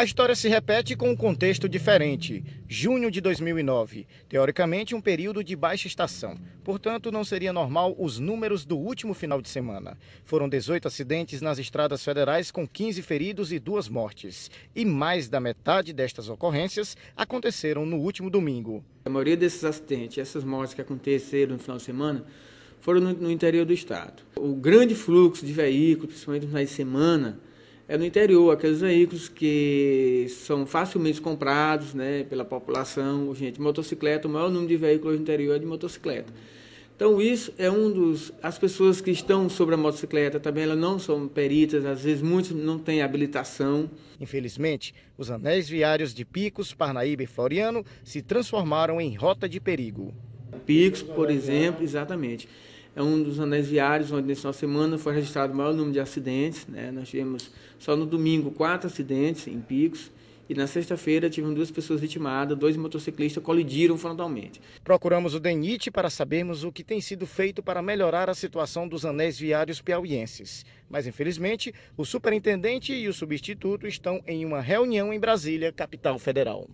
A história se repete com um contexto diferente. Junho de 2009, teoricamente um período de baixa estação. Portanto, não seria normal os números do último final de semana. Foram 18 acidentes nas estradas federais com 15 feridos e duas mortes. E mais da metade destas ocorrências aconteceram no último domingo. A maioria desses acidentes, essas mortes que aconteceram no final de semana, foram no, interior do estado. O grande fluxo de veículos, principalmente no final de semana, é no interior, aqueles veículos que são facilmente comprados né, pela população, gente, motocicleta, o maior número de veículos no interior é de motocicleta. Então isso é um dos as pessoas que estão sobre a motocicleta também elas não são peritas, às vezes muitos não têm habilitação. Infelizmente, os anéis viários de Picos, Parnaíba e Floriano se transformaram em rota de perigo. Picos, por exemplo, exatamente é um dos anéis viários onde nessa semana foi registrado o maior número de acidentes. Né? Nós tivemos só no domingo quatro acidentes em picos. E na sexta-feira tivemos duas pessoas vitimadas, dois motociclistas colidiram frontalmente. Procuramos o DENIT para sabermos o que tem sido feito para melhorar a situação dos anéis viários piauienses. Mas, infelizmente, o superintendente e o substituto estão em uma reunião em Brasília, capital federal.